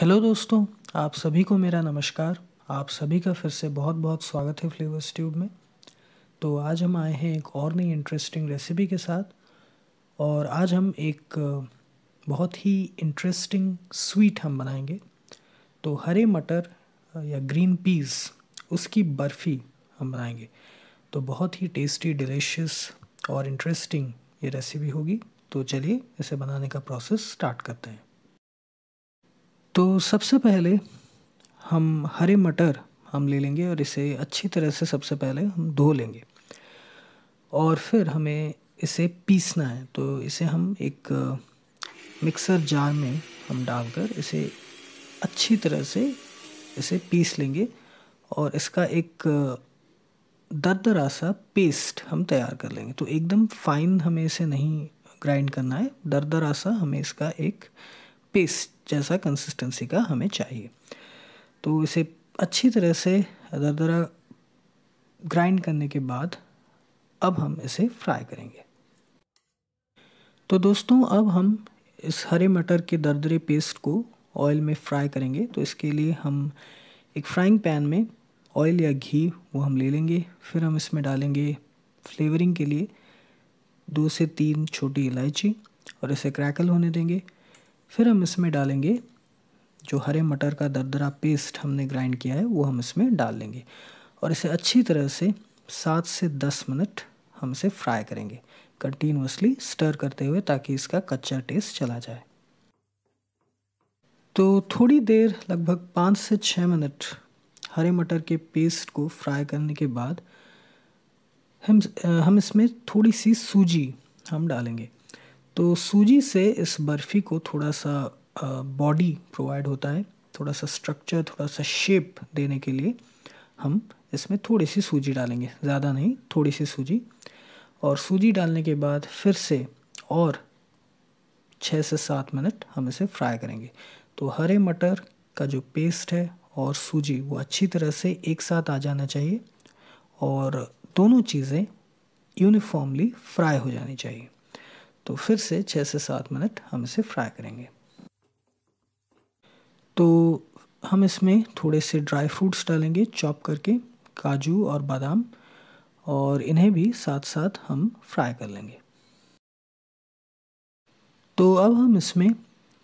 hello दोस्तों आप सभी को मेरा नमस्कार आप सभी का फिर से बहुत बहुत स्वागत है फ्लेवर्स ट्यूब में तो आज हम आए हैं एक और नई इंटरेस्टिंग रेसिपी के साथ और आज हम एक बहुत ही इंटरेस्टिंग स्वीट हम बनाएंगे तो हरे मटर या ग्रीन पीस उसकी बर्फ़ी हम बनाएंगे तो बहुत ही टेस्टी डिलीशियस और इंटरेस्टिंग ये रेसिपी होगी तो चलिए इसे बनाने का प्रोसेस स्टार्ट करते हैं तो सबसे पहले हम हरे मटर हम ले लेंगे और इसे अच्छी तरह से सबसे पहले हम धो लेंगे और फिर हमें इसे पीसना है तो इसे हम एक मिक्सर जार में हम डालकर इसे अच्छी तरह से इसे पीस लेंगे और इसका एक दरदरा सा पेस्ट हम तैयार कर लेंगे तो एकदम फाइन हमें इसे नहीं ग्राइंड करना है दरदरा सा हमें इसका एक पेस्ट जैसा कंसिस्टेंसी का हमें चाहिए तो इसे अच्छी तरह से दरदरा ग्राइंड करने के बाद अब हम इसे फ्राई करेंगे तो दोस्तों अब हम इस हरे मटर के दरदरे पेस्ट को ऑयल में फ्राई करेंगे तो इसके लिए हम एक फ्राइंग पैन में ऑयल या घी वो हम ले लेंगे फिर हम इसमें डालेंगे फ्लेवरिंग के लिए दो से तीन छोटी इलायची और इसे क्रैकल होने देंगे फिर हम इसमें डालेंगे जो हरे मटर का दरदरा पेस्ट हमने ग्राइंड किया है वो हम इसमें डाल लेंगे और इसे अच्छी तरह से सात से दस मिनट हम इसे फ्राई करेंगे कंटिन्यूसली स्टर करते हुए ताकि इसका कच्चा टेस्ट चला जाए तो थोड़ी देर लगभग पाँच से छः मिनट हरे मटर के पेस्ट को फ्राई करने के बाद हम हम इसमें थोड़ी सी सूजी हम डालेंगे तो सूजी से इस बर्फ़ी को थोड़ा सा बॉडी प्रोवाइड होता है थोड़ा सा स्ट्रक्चर थोड़ा सा शेप देने के लिए हम इसमें थोड़ी सी सूजी डालेंगे ज़्यादा नहीं थोड़ी सी सूजी और सूजी डालने के बाद फिर से और छः से सात मिनट हम इसे फ्राई करेंगे तो हरे मटर का जो पेस्ट है और सूजी वो अच्छी तरह से एक साथ आ जाना चाहिए और दोनों चीज़ें यूनिफॉर्मली फ्राई हो जानी चाहिए तो फिर से छः से सात मिनट हम इसे फ्राई करेंगे तो हम इसमें थोड़े से ड्राई फ्रूट्स डालेंगे चॉप करके काजू और बादाम और इन्हें भी साथ साथ हम फ्राई कर लेंगे तो अब हम इसमें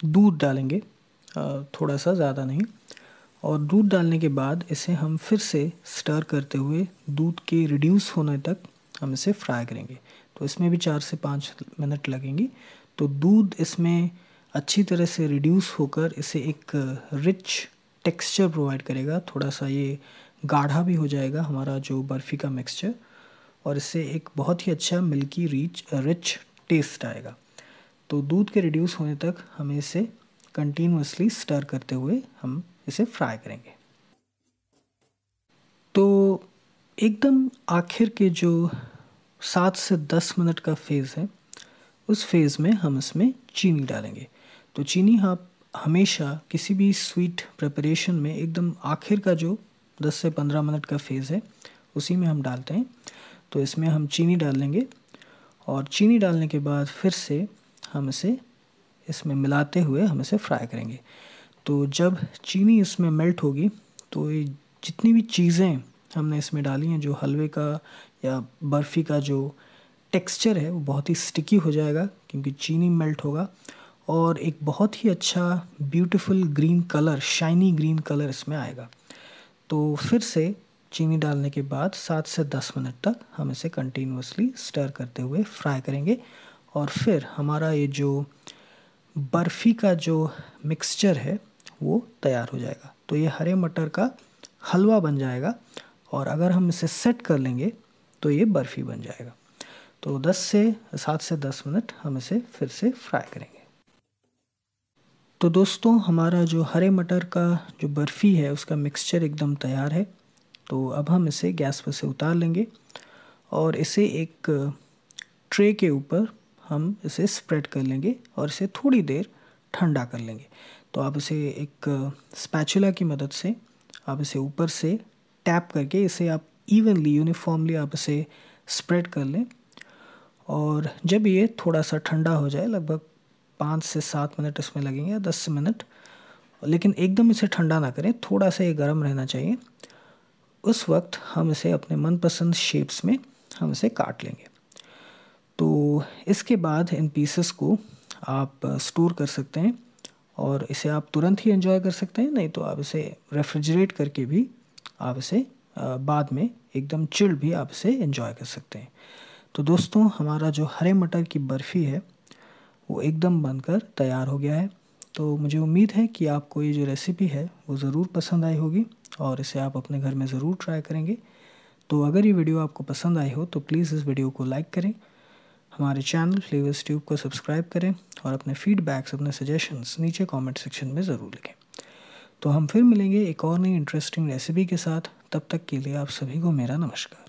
दूध डालेंगे थोड़ा सा ज़्यादा नहीं और दूध डालने के बाद इसे हम फिर से स्टर करते हुए दूध के रिड्यूस होने तक हम इसे फ्राई करेंगे तो इसमें भी चार से पाँच मिनट लगेंगी तो दूध इसमें अच्छी तरह से रिड्यूस होकर इसे एक रिच टेक्सचर प्रोवाइड करेगा थोड़ा सा ये गाढ़ा भी हो जाएगा हमारा जो बर्फ़ी का मिक्सचर और इससे एक बहुत ही अच्छा मिल्की रिच रिच टेस्ट आएगा तो दूध के रिड्यूस होने तक हमें इसे कंटिन्यूसली स्टर करते हुए हम इसे फ्राई करेंगे तो एकदम आखिर के जो सात से दस मिनट का फेज़ है उस फेज़ में हम इसमें चीनी डालेंगे तो चीनी आप हाँ हमेशा किसी भी स्वीट प्रिपरेशन में एकदम आखिर का जो दस से पंद्रह मिनट का फेज़ है उसी में हम डालते हैं तो इसमें हम चीनी डाल लेंगे और चीनी डालने के बाद फिर से हम इसे इसमें मिलाते हुए हम इसे फ्राई करेंगे तो जब चीनी इसमें मेल्ट होगी तो ये जितनी भी चीज़ें हमने इसमें डाली हैं जो हलवे का या बर्फ़ी का जो टेक्सचर है वो बहुत ही स्टिकी हो जाएगा क्योंकि चीनी मेल्ट होगा और एक बहुत ही अच्छा beautiful green colour shiny green colour इसमें आएगा तो फिर से चीनी डालने के बाद सात से दस मिनट तक हम इसे कंटिन्यूसली स्टर करते हुए फ्राई करेंगे और फिर हमारा ये जो बर्फ़ी का जो मिक्सचर है वो तैयार हो जाएगा तो ये हरे मटर का हलवा बन जाएगा और अगर हम इसे सेट कर लेंगे तो ये बर्फ़ी बन जाएगा तो 10 से सात से 10 मिनट हम इसे फिर से फ्राई करेंगे तो दोस्तों हमारा जो हरे मटर का जो बर्फ़ी है उसका मिक्सचर एकदम तैयार है तो अब हम इसे गैस पर से उतार लेंगे और इसे एक ट्रे के ऊपर हम इसे स्प्रेड कर लेंगे और इसे थोड़ी देर ठंडा कर लेंगे तो आप इसे एक स्पैचुला की मदद से आप इसे ऊपर से टैप करके इसे आप इवनली यूनिफॉर्मली आप इसे स्प्रेड कर लें और जब ये थोड़ा सा ठंडा हो जाए लगभग पाँच से सात मिनट इसमें लगेंगे या दस मिनट लेकिन एकदम इसे ठंडा ना करें थोड़ा सा ये गर्म रहना चाहिए उस वक्त हम इसे अपने मनपसंद शेप्स में हम इसे काट लेंगे तो इसके बाद इन पीसेस को आप स्टोर कर सकते हैं और इसे आप तुरंत ही एंजॉय कर सकते हैं नहीं तो आप इसे रेफ्रिजरेट करके भी आप इसे बाद में एकदम चिल्ड भी आप इसे इन्जॉय कर सकते हैं तो दोस्तों हमारा जो हरे मटर की बर्फ़ी है वो एकदम बनकर तैयार हो गया है तो मुझे उम्मीद है कि आपको ये जो रेसिपी है वो ज़रूर पसंद आई होगी और इसे आप अपने घर में ज़रूर ट्राई करेंगे तो अगर ये वीडियो आपको पसंद आई हो तो प्लीज़ इस वीडियो को लाइक करें हमारे चैनल फ्लेवर्स ट्यूब को सब्सक्राइब करें और अपने फीडबैक्स अपने सजेशंस नीचे कमेंट सेक्शन में ज़रूर लिखें तो हम फिर मिलेंगे एक और नई इंटरेस्टिंग रेसिपी के साथ तब तक के लिए आप सभी को मेरा नमस्कार